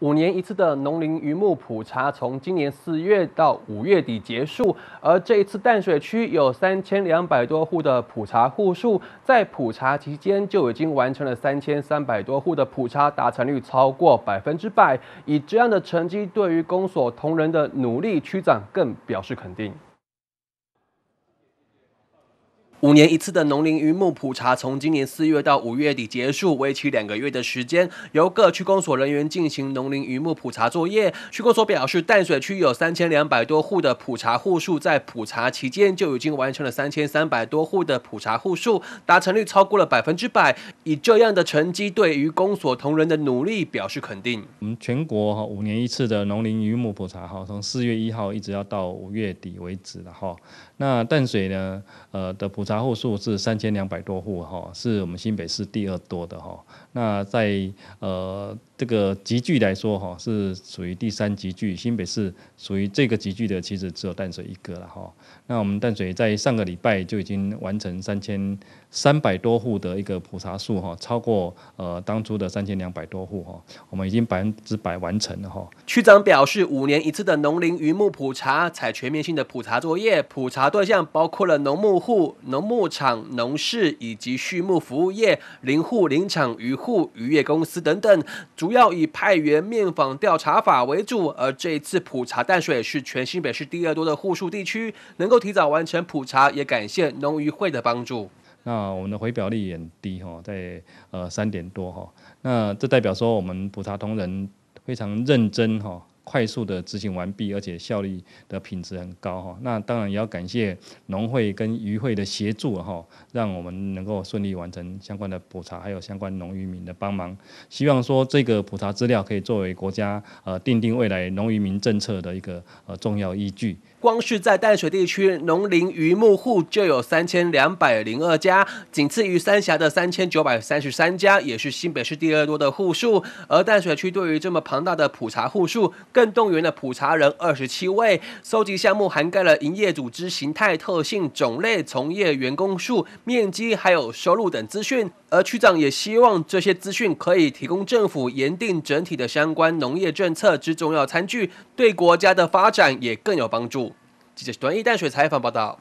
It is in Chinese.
五年一次的农林渔牧普查，从今年四月到五月底结束。而这一次淡水区有三千两百多户的普查户数，在普查期间就已经完成了三千三百多户的普查，达成率超过百分之百。以这样的成绩，对于公所同仁的努力，区长更表示肯定。五年一次的农林渔牧普查，从今年四月到五月底结束，为期两个月的时间，由各区公所人员进行农林渔牧普查作业。区公所表示，淡水区有三千两百多户的普查户数，在普查期间就已经完成了三千三百多户的普查户数，达成率超过了百分之百。以这样的成绩，对于公所同仁的努力表示肯定。我们全国哈五年一次的农林渔牧普查哈，从四月一号一直要到五月底为止了哈。那淡水呢？呃，的普查。查户数是三千两百多户哈，是我们新北市第二多的哈。那在呃这个集聚来说哈，是属于第三集聚。新北市属于这个集聚的，其实只有淡水一个了哈。那我们淡水在上个礼拜就已经完成三千三百多户的一个普查数哈，超过呃当初的三千两百多户哈，我们已经百分之百完成了哈。区长表示，五年一次的农林渔牧普查采全面性的普查作业，普查对象包括了农牧户。牧场、农事以及畜牧服务业、林户、林场、渔户、渔业公司等等，主要以派员面访调查法为主。而这一次普查淡水是全新北市第二多的户数地区，能够提早完成普查，也感谢农渔会的帮助。那我们的回表率也很低哈，在呃三点多哈，那这代表说我们普查同仁非常认真哈。快速的执行完毕，而且效率的品质很高哈。那当然也要感谢农会跟渔会的协助哈，让我们能够顺利完成相关的普查，还有相关农渔民的帮忙。希望说这个普查资料可以作为国家呃定定未来农渔民政策的一个呃重要依据。光是在淡水地区，农林渔牧户就有三千两百零二家，仅次于三峡的三千九百三十三家，也是新北市第二多的户数。而淡水区对于这么庞大的普查户数，更动员了普查人二十七位，搜集项目涵盖了营业组织形态、特性、种类、从业员工数、面积，还有收入等资讯。而区长也希望这些资讯可以提供政府研定整体的相关农业政策之重要餐具，对国家的发展也更有帮助。记者段一淡水采访报道。